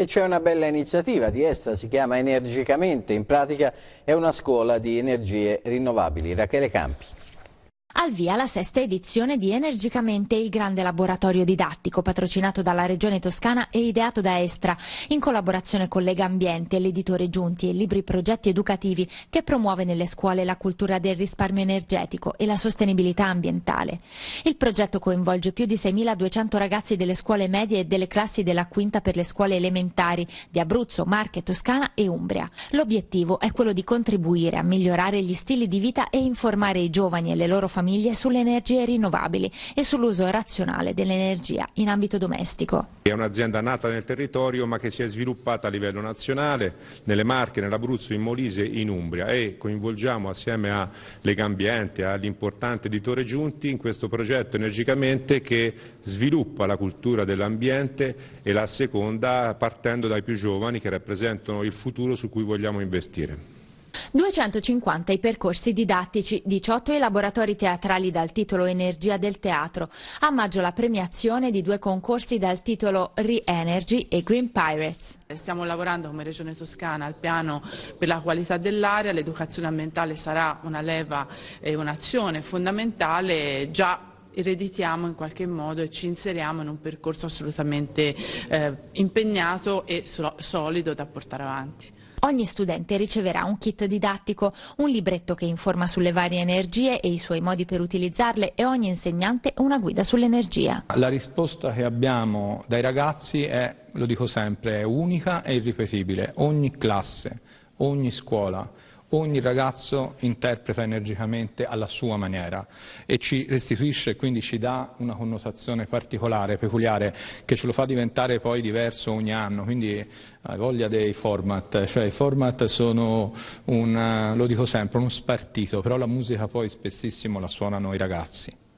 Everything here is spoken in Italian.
E c'è una bella iniziativa di Estra, si chiama Energicamente, in pratica è una scuola di energie rinnovabili. Rachele Campi al via la sesta edizione di Energicamente, il grande laboratorio didattico patrocinato dalla Regione Toscana e ideato da Estra, in collaborazione con Lega Ambiente, l'editore Giunti e Libri Progetti Educativi, che promuove nelle scuole la cultura del risparmio energetico e la sostenibilità ambientale. Il progetto coinvolge più di 6.200 ragazzi delle scuole medie e delle classi della quinta per le scuole elementari di Abruzzo, Marche, Toscana e Umbria. L'obiettivo è quello di contribuire a migliorare gli stili di vita e informare i giovani e le loro famiglie famiglie sulle energie rinnovabili e sull'uso razionale dell'energia in ambito domestico. È un'azienda nata nel territorio ma che si è sviluppata a livello nazionale, nelle Marche, nell'Abruzzo, in Molise e in Umbria e coinvolgiamo assieme a Legambiente, all'importante editore Giunti in questo progetto energicamente che sviluppa la cultura dell'ambiente e la seconda partendo dai più giovani che rappresentano il futuro su cui vogliamo investire. 250 i percorsi didattici, 18 i laboratori teatrali dal titolo Energia del Teatro. A maggio la premiazione di due concorsi dal titolo Re-Energy e Green Pirates. Stiamo lavorando come Regione Toscana al piano per la qualità dell'aria, l'educazione ambientale sarà una leva e un'azione fondamentale già ereditiamo in qualche modo e ci inseriamo in un percorso assolutamente eh, impegnato e solido da portare avanti. Ogni studente riceverà un kit didattico, un libretto che informa sulle varie energie e i suoi modi per utilizzarle e ogni insegnante una guida sull'energia. La risposta che abbiamo dai ragazzi è, lo dico sempre, è unica e irripetibile. Ogni classe, ogni scuola ogni ragazzo interpreta energicamente alla sua maniera e ci restituisce, quindi ci dà una connotazione particolare, peculiare, che ce lo fa diventare poi diverso ogni anno, quindi hai voglia dei format, cioè i format sono, un, eh, lo dico sempre, uno spartito, però la musica poi spessissimo la suonano i ragazzi.